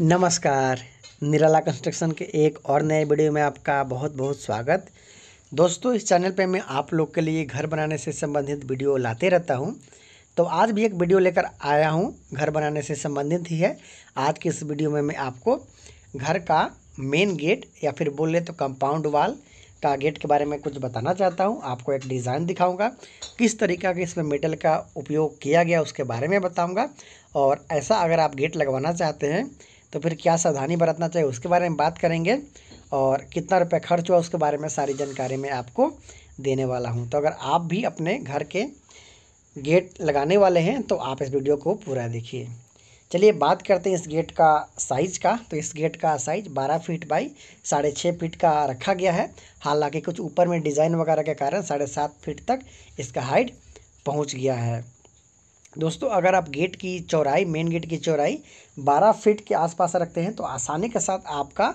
नमस्कार निराला कंस्ट्रक्शन के एक और नए वीडियो में आपका बहुत बहुत स्वागत दोस्तों इस चैनल पे मैं आप लोग के लिए घर बनाने से संबंधित वीडियो लाते रहता हूँ तो आज भी एक वीडियो लेकर आया हूँ घर बनाने से संबंधित ही है आज के इस वीडियो में मैं आपको घर का मेन गेट या फिर बोले तो कंपाउंड वाल का गेट के बारे में कुछ बताना चाहता हूँ आपको एक डिज़ाइन दिखाऊंगा किस तरीका के इसमें मेटल का उपयोग किया गया उसके बारे में बताऊंगा और ऐसा अगर आप गेट लगवाना चाहते हैं तो फिर क्या सावधानी बरतना चाहिए उसके बारे में बात करेंगे और कितना रुपये खर्च हुआ उसके बारे में सारी जानकारी मैं आपको देने वाला हूँ तो अगर आप भी अपने घर के गेट लगाने वाले हैं तो आप इस वीडियो को पूरा देखिए चलिए बात करते हैं इस गेट का साइज़ का तो इस गेट का साइज़ 12 फीट बाई साढ़े छः फीट का रखा गया है हालांकि कुछ ऊपर में डिज़ाइन वगैरह के कारण साढ़े सात फीट तक इसका हाइट पहुंच गया है दोस्तों अगर आप गेट की चौड़ाई मेन गेट की चौड़ाई 12 फीट के आसपास रखते हैं तो आसानी के साथ आपका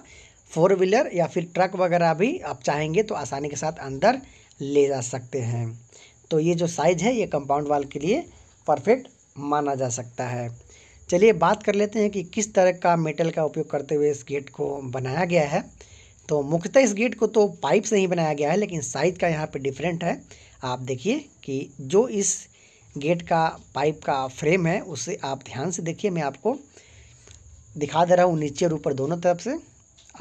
फोर व्हीलर या फिर ट्रक वगैरह भी आप चाहेंगे तो आसानी के साथ अंदर ले जा सकते हैं तो ये जो साइज़ है ये कंपाउंड वाल के लिए परफेक्ट माना जा सकता है चलिए बात कर लेते हैं कि किस तरह का मेटल का उपयोग करते हुए इस गेट को बनाया गया है तो मुख्यतः इस गेट को तो पाइप से ही बनाया गया है लेकिन साइज़ का यहाँ पर डिफरेंट है आप देखिए कि जो इस गेट का पाइप का फ्रेम है उसे आप ध्यान से देखिए मैं आपको दिखा दे रहा हूँ नीचे और ऊपर दोनों तरफ से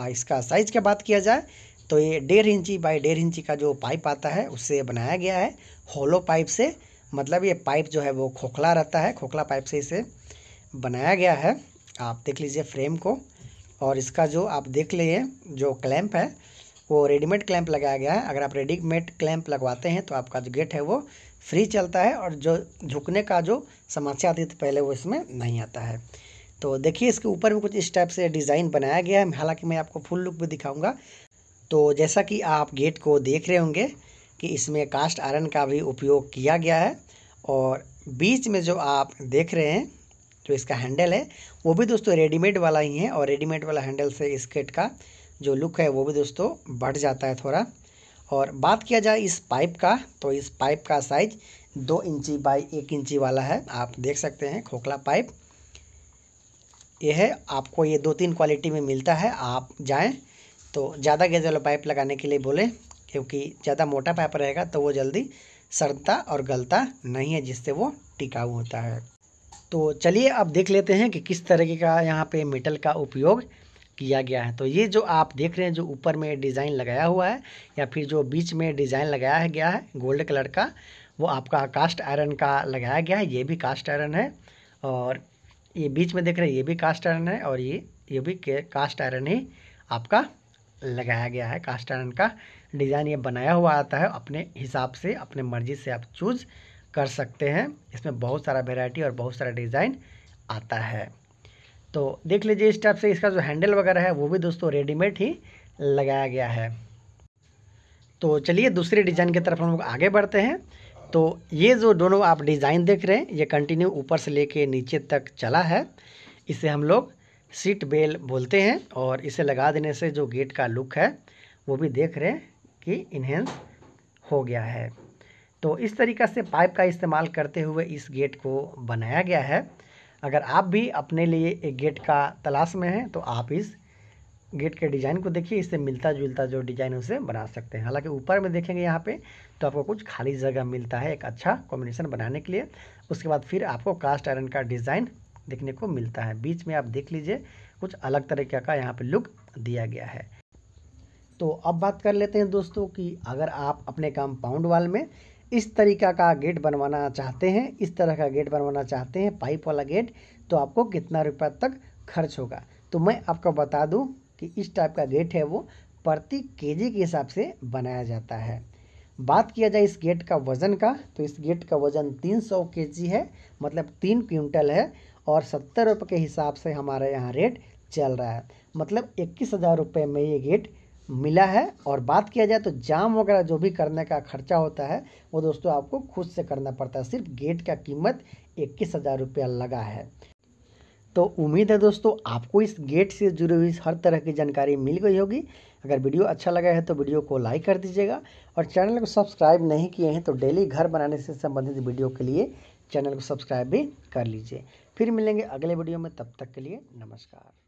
आ, इसका साइज की बात किया जाए तो ये डेढ़ इंची बाई डेढ़ इंची का जो पाइप आता है उससे बनाया गया है होलो पाइप से मतलब ये पाइप जो है वो खोखला रहता है खोखला पाइप से इसे बनाया गया है आप देख लीजिए फ्रेम को और इसका जो आप देख लें जो क्लैम्प है वो रेडीमेड क्लैंप लगाया गया है अगर आप रेडीमेड क्लैंप लगवाते हैं तो आपका जो गेट है वो फ्री चलता है और जो झुकने का जो समस्या आती थी तो पहले वो इसमें नहीं आता है तो देखिए इसके ऊपर भी कुछ इस टाइप से डिज़ाइन बनाया गया है हालांकि मैं आपको फुल लुक भी दिखाऊंगा तो जैसा कि आप गेट को देख रहे होंगे कि इसमें कास्ट आयरन का भी उपयोग किया गया है और बीच में जो आप देख रहे हैं जो इसका हैंडल है वो भी दोस्तों रेडीमेड वाला ही है और रेडीमेड वाला हैंडल से इस गेट का जो लुक है वो भी दोस्तों बढ़ जाता है थोड़ा और बात किया जाए इस पाइप का तो इस पाइप का साइज दो इंची बाई एक इंची वाला है आप देख सकते हैं खोखला पाइप ये है आपको ये दो तीन क्वालिटी में मिलता है आप जाएं तो ज़्यादा गेज वाला पाइप लगाने के लिए बोले क्योंकि ज़्यादा मोटा पाइप रहेगा तो वो जल्दी सड़ता और गलता नहीं है जिससे वो टिकाऊ होता है तो चलिए अब देख लेते हैं कि किस तरीके का यहाँ पे मेटल का उपयोग किया गया है तो ये जो आप देख रहे हैं जो ऊपर में डिज़ाइन लगाया हुआ है या फिर जो बीच में डिज़ाइन लगाया गया है गोल्ड कलर का वो आपका कास्ट आयरन का लगाया गया है ये भी कास्ट आयरन है और ये बीच में देख रहे हैं ये भी कास्ट आयरन है और ये ये भी कास्ट आयरन ही आपका लगाया गया है कास्ट आयरन का डिज़ाइन ये बनाया हुआ आता है अपने हिसाब से अपने मर्ज़ी से आप चूज़ कर सकते हैं इसमें बहुत सारा वेराइटी और बहुत सारा डिज़ाइन आता है तो देख लीजिए इस टाइप से इसका जो हैंडल वगैरह है वो भी दोस्तों रेडीमेड ही लगाया गया है तो चलिए दूसरे डिज़ाइन की तरफ हम लोग आगे बढ़ते हैं तो ये जो दोनों आप डिज़ाइन देख रहे हैं ये कंटिन्यू ऊपर से लेके नीचे तक चला है इसे हम लोग सीट बेल बोलते हैं और इसे लगा देने से जो गेट का लुक है वो भी देख रहे हैं कि इन्हेंस हो गया है तो इस तरीक़ा से पाइप का इस्तेमाल करते हुए इस गेट को बनाया गया है अगर आप भी अपने लिए एक गेट का तलाश में हैं तो आप इस गेट के डिज़ाइन को देखिए इससे मिलता जुलता जो डिज़ाइन उसे बना सकते हैं हालांकि ऊपर में देखेंगे यहाँ पे तो आपको कुछ खाली जगह मिलता है एक अच्छा कॉम्बिनेशन बनाने के लिए उसके बाद फिर आपको कास्ट आयरन का डिज़ाइन देखने को मिलता है बीच में आप देख लीजिए कुछ अलग तरीके का यहाँ पर लुक दिया गया है तो अब बात कर लेते हैं दोस्तों कि अगर आप अपने कंपाउंड वाल में इस तरीका का गेट बनवाना चाहते हैं इस तरह का गेट बनवाना चाहते हैं पाइप वाला गेट तो आपको कितना रुपये तक खर्च होगा तो मैं आपको बता दूँ कि इस टाइप का गेट है वो प्रति जी के हिसाब से बनाया जाता है बात किया जाए इस गेट का वज़न का तो इस गेट का वज़न 300 जी है मतलब तीन क्विंटल है और सत्तर रुपये के हिसाब से हमारे यहाँ रेट चल रहा है मतलब इक्कीस हज़ार रुपये में ये गेट मिला है और बात किया जाए तो जाम वगैरह जो भी करने का खर्चा होता है वो दोस्तों आपको खुद से करना पड़ता है सिर्फ गेट का कीमत इक्कीस हज़ार रुपया लगा है तो उम्मीद है दोस्तों आपको इस गेट से जुड़ी हुई हर तरह की जानकारी मिल गई होगी अगर वीडियो अच्छा लगा है तो वीडियो को लाइक कर दीजिएगा और चैनल को सब्सक्राइब नहीं किए हैं तो डेली घर बनाने से संबंधित वीडियो के लिए चैनल को सब्सक्राइब भी कर लीजिए फिर मिलेंगे अगले वीडियो में तब तक के लिए नमस्कार